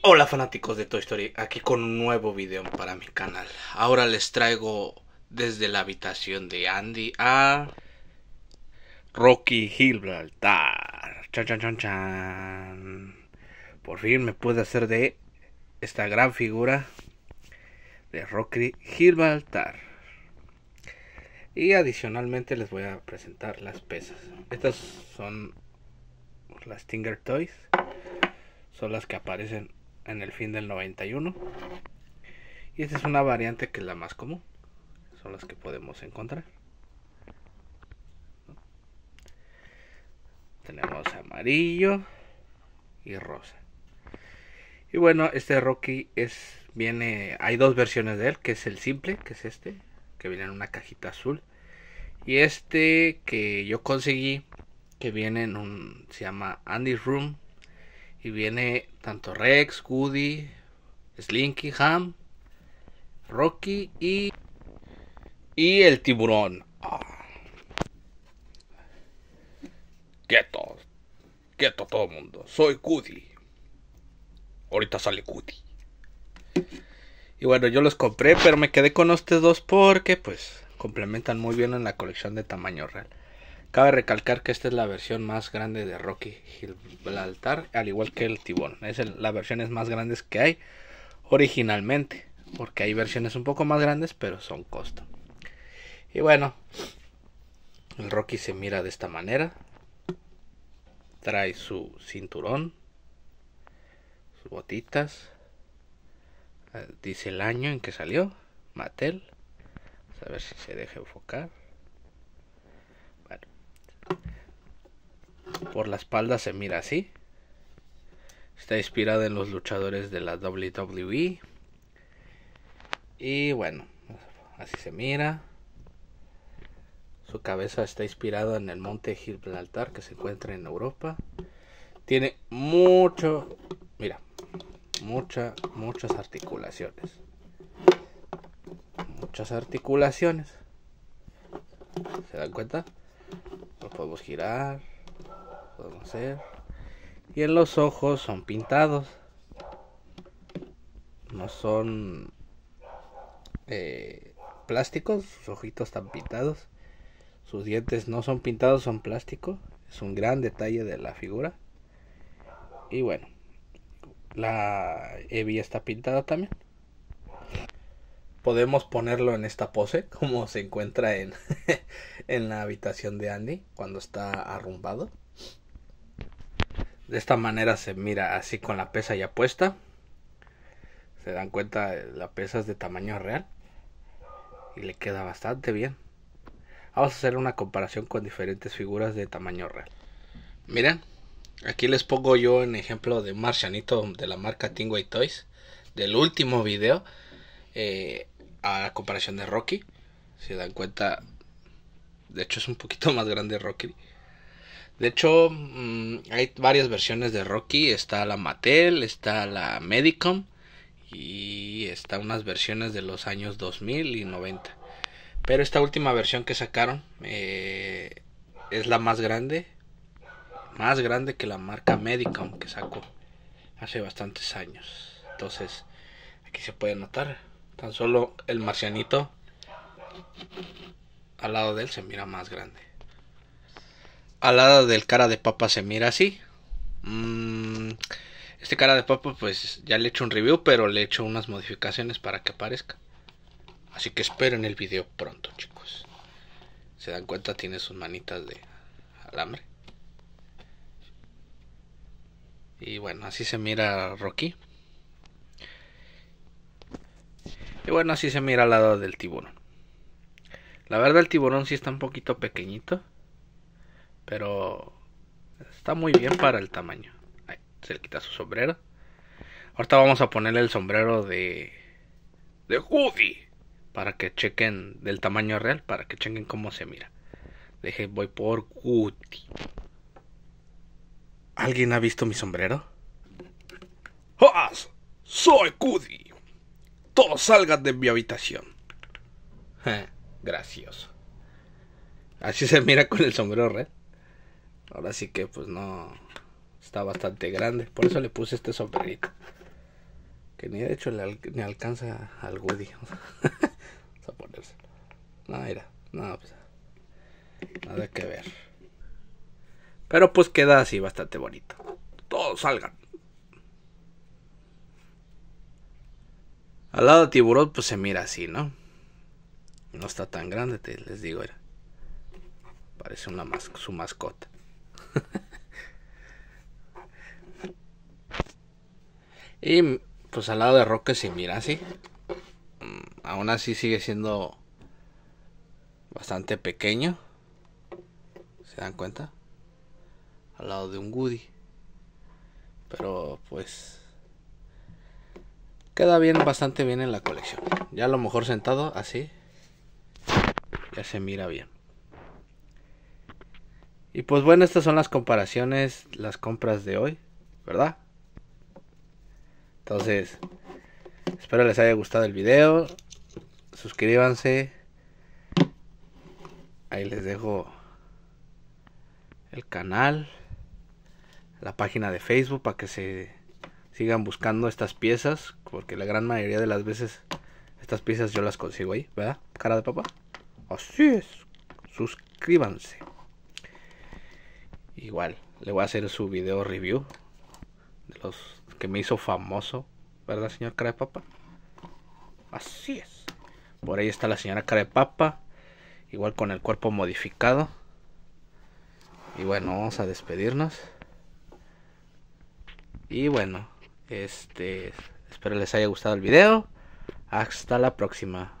Hola fanáticos de Toy Story, aquí con un nuevo video para mi canal. Ahora les traigo desde la habitación de Andy a Rocky Gibraltar. Chan, chan, chan, chan. Por fin me pude hacer de esta gran figura de Rocky Gibraltar. Y adicionalmente les voy a presentar las pesas. Estas son las Tinger Toys. Son las que aparecen en el fin del 91. Y esta es una variante que es la más común. Son las que podemos encontrar. Tenemos amarillo y rosa. Y bueno, este Rocky es viene hay dos versiones de él, que es el simple, que es este, que viene en una cajita azul, y este que yo conseguí que viene en un se llama Andy's Room y viene tanto Rex, Goody, Slinky, Ham, Rocky y, y el tiburón. Ah. Quieto, quieto todo el mundo. Soy Cudi. Ahorita sale Cudi. Y bueno, yo los compré, pero me quedé con estos dos porque pues complementan muy bien en la colección de tamaño real. Cabe recalcar que esta es la versión más grande de Rocky Gibraltar, al igual que el Tibón. Es la versión versiones más grandes que hay originalmente, porque hay versiones un poco más grandes, pero son costo. Y bueno, el Rocky se mira de esta manera. Trae su cinturón, sus botitas. Eh, dice el año en que salió, Mattel. a ver si se deja enfocar. por la espalda se mira así. Está inspirada en los luchadores de la WWE. Y bueno, así se mira. Su cabeza está inspirada en el monte Gibraltar que se encuentra en Europa. Tiene mucho, mira, muchas, muchas articulaciones. Muchas articulaciones. ¿Se dan cuenta? Lo podemos girar y en los ojos son pintados no son eh, plásticos sus ojitos están pintados sus dientes no son pintados son plástico es un gran detalle de la figura y bueno la Evie está pintada también podemos ponerlo en esta pose como se encuentra en, en la habitación de Andy cuando está arrumbado de esta manera se mira así con la pesa ya puesta. Se dan cuenta, eh, la pesa es de tamaño real. Y le queda bastante bien. Vamos a hacer una comparación con diferentes figuras de tamaño real. Miren, aquí les pongo yo un ejemplo de Marcianito de la marca Tingway Toys. Del último video. Eh, a la comparación de Rocky. Se dan cuenta. De hecho es un poquito más grande Rocky. De hecho, mm, hay varias versiones de Rocky. Está la Mattel, está la Medicom y está unas versiones de los años 2000 y 90. Pero esta última versión que sacaron eh, es la más grande. Más grande que la marca Medicom que sacó hace bastantes años. Entonces, aquí se puede notar. Tan solo el marcianito al lado de él se mira más grande lado del cara de papa se mira así. Mm, este cara de papa, pues ya le he hecho un review, pero le he hecho unas modificaciones para que aparezca. Así que esperen el video pronto, chicos. Se dan cuenta, tiene sus manitas de alambre. Y bueno, así se mira Rocky. Y bueno, así se mira al lado del tiburón. La verdad, el tiburón sí está un poquito pequeñito. Pero está muy bien para el tamaño. Ahí, se le quita su sombrero. Ahorita vamos a ponerle el sombrero de. de Hoodie. Para que chequen del tamaño real, para que chequen cómo se mira. Deje, voy por Woody. ¿Alguien ha visto mi sombrero? ¡Has! ¡Soy Cudi! Todos salgan de mi habitación. Gracioso. Así se mira con el sombrero red. Ahora sí que pues no. Está bastante grande. Por eso le puse este sombrerito. Que ni de hecho le, ni alcanza al Woody. Vamos a ponerse No, mira. No, pues. Nada que ver. Pero pues queda así bastante bonito. Todos salgan. Al lado de tiburón pues se mira así, ¿no? No está tan grande, te, les digo, era. Parece una su mascota. y pues al lado de Roque así mm, Aún así sigue siendo bastante pequeño. ¿Se dan cuenta? Al lado de un Woody. Pero pues queda bien, bastante bien en la colección. Ya a lo mejor sentado así ya se mira bien. Y pues bueno, estas son las comparaciones, las compras de hoy, ¿verdad? Entonces, espero les haya gustado el video. Suscríbanse. Ahí les dejo el canal, la página de Facebook para que se sigan buscando estas piezas, porque la gran mayoría de las veces estas piezas yo las consigo ahí, ¿verdad? Cara de papá. Así es. Suscríbanse. Igual, le voy a hacer su video review de los que me hizo famoso, ¿verdad, señor Cara Papa? Así es. Por ahí está la señora Cara de Papa, igual con el cuerpo modificado. Y bueno, vamos a despedirnos. Y bueno, este, espero les haya gustado el video. Hasta la próxima.